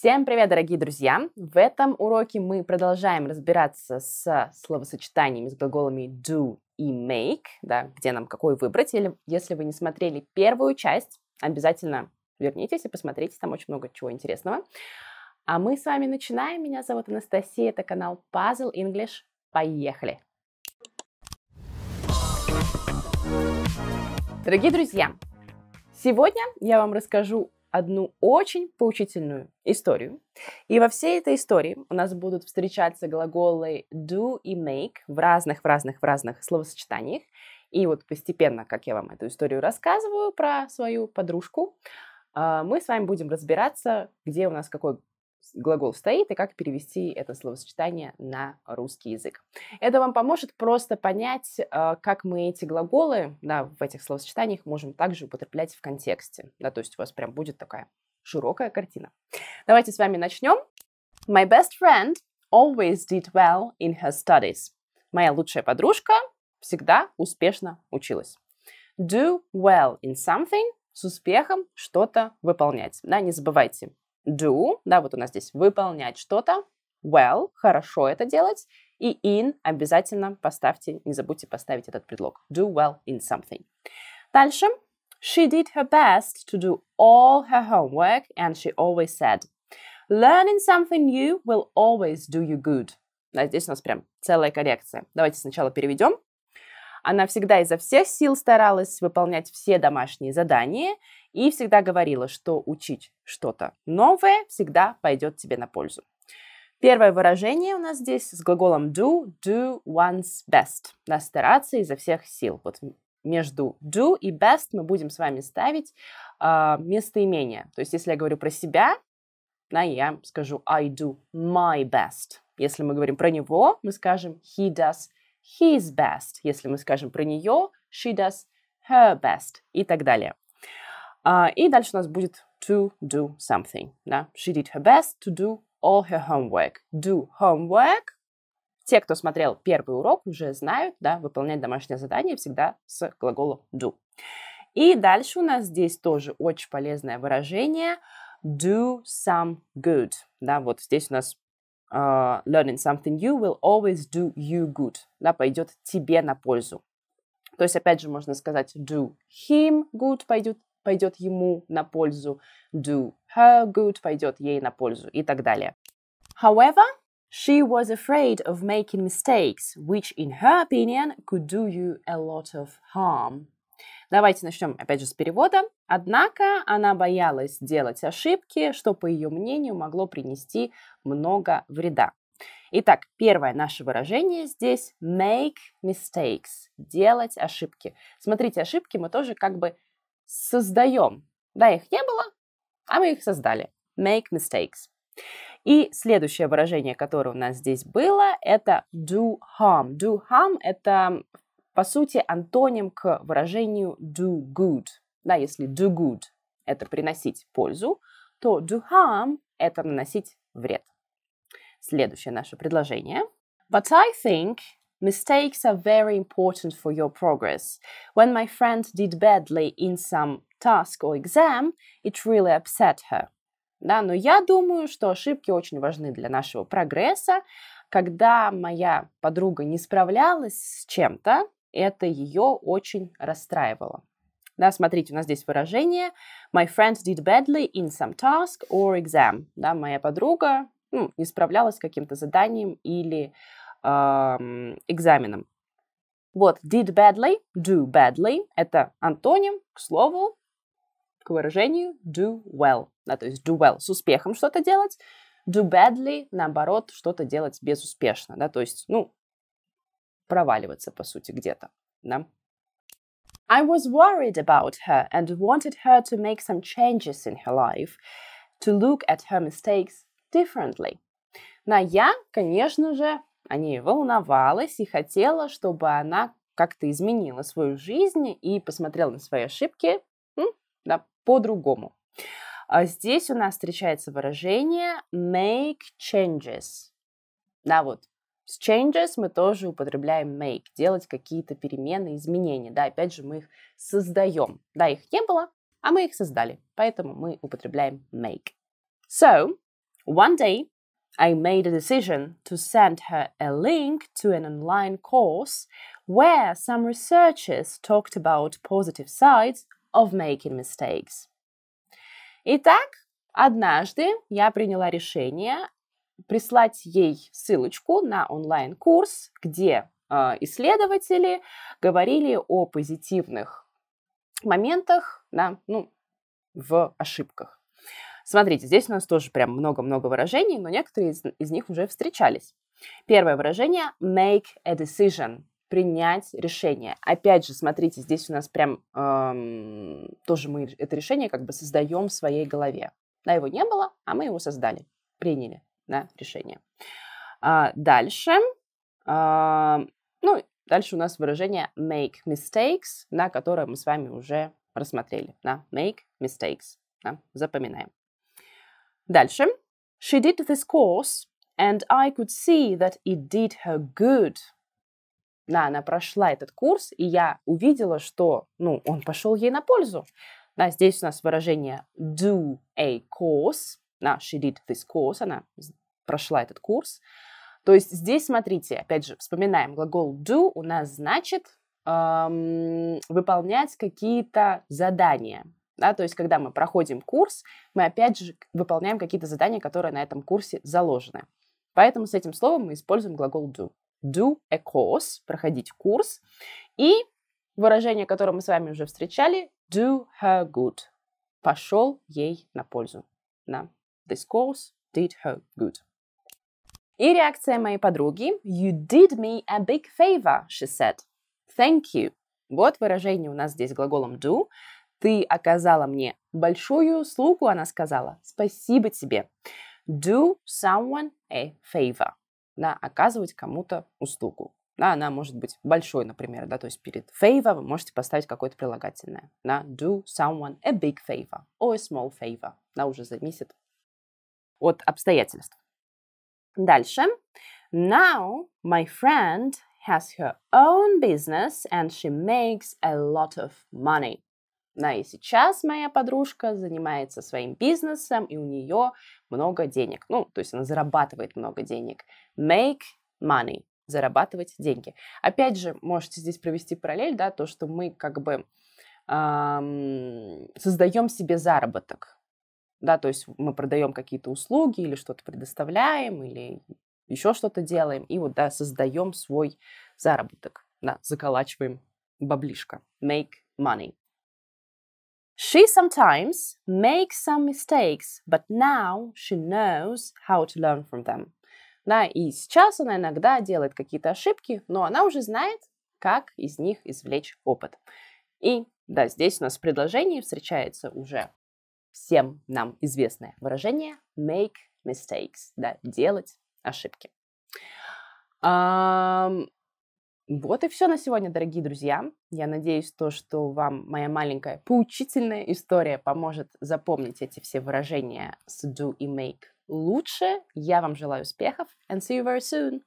Всем привет, дорогие друзья! В этом уроке мы продолжаем разбираться с словосочетаниями с глаголами do и make, да, где нам какой выбрать. Или если вы не смотрели первую часть, обязательно вернитесь и посмотрите, там очень много чего интересного. А мы с вами начинаем. Меня зовут Анастасия, это канал Puzzle English. Поехали! Дорогие друзья, сегодня я вам расскажу одну очень поучительную историю. И во всей этой истории у нас будут встречаться глаголы do и make в разных, в разных, в разных словосочетаниях. И вот постепенно, как я вам эту историю рассказываю про свою подружку, а, мы с вами будем разбираться, где у нас какой глагол стоит и как перевести это словосочетание на русский язык. Это вам поможет просто понять, а, как мы эти глаголы да, в этих словосочетаниях можем также употреблять в контексте. Да, то есть у вас прям будет такая широкая картина. Давайте с вами начнем. My best friend always did well in her studies. Моя лучшая подружка всегда успешно училась. Do well in something с успехом что-то выполнять. Да, не забывайте, do, да, вот у нас здесь выполнять что-то, well, хорошо это делать, и in обязательно поставьте, не забудьте поставить этот предлог. Do well in something. Дальше. She did her best to do all her homework, and she always said, learning something new will always do you good. А здесь у нас прям целая коррекция. Давайте сначала переведем. Она всегда изо всех сил старалась выполнять все домашние задания и всегда говорила, что учить что-то новое всегда пойдет тебе на пользу. Первое выражение у нас здесь с глаголом do, do one's best. Надо стараться изо всех сил. Вот между do и best мы будем с вами ставить э, местоимение. То есть, если я говорю про себя, да, я скажу I do my best. Если мы говорим про него, мы скажем he does his best, если мы скажем про нее, she does her best и так далее. Uh, и дальше у нас будет to do something. Да? She did her best to do all her homework. Do homework. Те, кто смотрел первый урок, уже знают, да, выполнять домашнее задание всегда с глаголом do. И дальше у нас здесь тоже очень полезное выражение do some good. Да, вот здесь у нас Uh, learning something new will always do you good. Да, пойдет тебе на пользу. То есть, опять же, можно сказать do him good пойдет, пойдет ему на пользу, do her good пойдет ей на пользу и так далее. However, she was afraid of making mistakes, which, in her opinion, could do you a lot of harm. Давайте начнем опять же с перевода. Однако она боялась делать ошибки, что, по ее мнению, могло принести много вреда. Итак, первое наше выражение здесь make mistakes, делать ошибки. Смотрите, ошибки мы тоже как бы создаем. Да, их не было, а мы их создали. Make mistakes. И следующее выражение, которое у нас здесь было, это do harm. Do harm – это, в по сути, антоним к выражению do good. Да, если do good – это приносить пользу, то do harm – это наносить вред. Следующее наше предложение. But I think mistakes are very important for your progress. When my friend did badly in some task or exam, it really upset her. Да, но я думаю, что ошибки очень важны для нашего прогресса. Когда моя подруга не справлялась с чем-то, это ее очень расстраивало. Да, смотрите, у нас здесь выражение «My friend did badly in some task or exam». Да, моя подруга ну, не справлялась с каким-то заданием или эм, экзаменом. Вот did badly, do badly – это антоним к слову, к выражению do well. Да, то есть do well – с успехом что-то делать. Do badly, наоборот, что-то делать безуспешно. Да, то есть, ну, проваливаться, по сути, где-то. Да? I was worried about her and wanted her to make some changes in her life, to look at her mistakes differently. Но я, конечно же, о ней волновалась и хотела, чтобы она как-то изменила свою жизнь и посмотрела на свои ошибки да, по-другому. А здесь у нас встречается выражение make changes. Да, вот с changes мы тоже употребляем make, делать какие-то перемены, изменения. Да, опять же, мы их создаем. Да, их не было, а мы их создали. Поэтому мы употребляем make. So, one day I made a decision to send her a link to an online course where some researchers talked about positive sides of making mistakes. Итак, однажды я приняла решение прислать ей ссылочку на онлайн-курс, где э, исследователи говорили о позитивных моментах, да, ну, в ошибках. Смотрите, здесь у нас тоже прям много-много выражений, но некоторые из, из них уже встречались. Первое выражение make a decision принять решение. Опять же, смотрите, здесь у нас прям эм, тоже мы это решение как бы создаем в своей голове. Да, его не было, а мы его создали, приняли на решение. А, дальше, а, ну, дальше у нас выражение make mistakes, на которое мы с вами уже рассмотрели. Да? Make mistakes. Да? Запоминаем. Дальше. She did this course, and I could see that it did her good. Да, она прошла этот курс, и я увидела, что ну, он пошел ей на пользу. Да, здесь у нас выражение do a course. Да, she did this course. Она прошла этот курс. То есть здесь, смотрите, опять же, вспоминаем, глагол do у нас значит эм, выполнять какие-то задания. Да, то есть, когда мы проходим курс, мы опять же выполняем какие-то задания, которые на этом курсе заложены. Поэтому с этим словом мы используем глагол do. Do a course, проходить курс. И выражение, которое мы с вами уже встречали, do her good. Пошел ей на пользу. Да. This course did her good. И реакция моей подруги «You did me a big favor», she said. «Thank you». Вот выражение у нас здесь глаголом «do». «Ты оказала мне большую услугу», она сказала. «Спасибо тебе». «Do someone a favor». Да, оказывать кому-то услугу. Да, она может быть большой, например, да, то есть перед favor вы можете поставить какое-то прилагательное. Да, do someone a big favor or a small favor. Да, уже зависит от обстоятельств. Дальше. Now my friend has her own business and she makes a lot of money. Да, ну и сейчас моя подружка занимается своим бизнесом, и у нее много денег. Ну, то есть она зарабатывает много денег. Make money. Зарабатывать деньги. Опять же, можете здесь провести параллель, да, то, что мы как бы эм, создаем себе заработок да, то есть мы продаем какие-то услуги или что-то предоставляем, или еще что-то делаем, и вот, да, создаем свой заработок, да, заколачиваем баблишко, make money. She sometimes makes some mistakes, but now she knows how to learn from them. Да, и сейчас она иногда делает какие-то ошибки, но она уже знает, как из них извлечь опыт. И да, здесь у нас в предложении встречается уже всем нам известное выражение make mistakes, да, делать ошибки. А, вот и все на сегодня, дорогие друзья. Я надеюсь, то, что вам моя маленькая поучительная история поможет запомнить эти все выражения с do и make лучше. Я вам желаю успехов and see you very soon!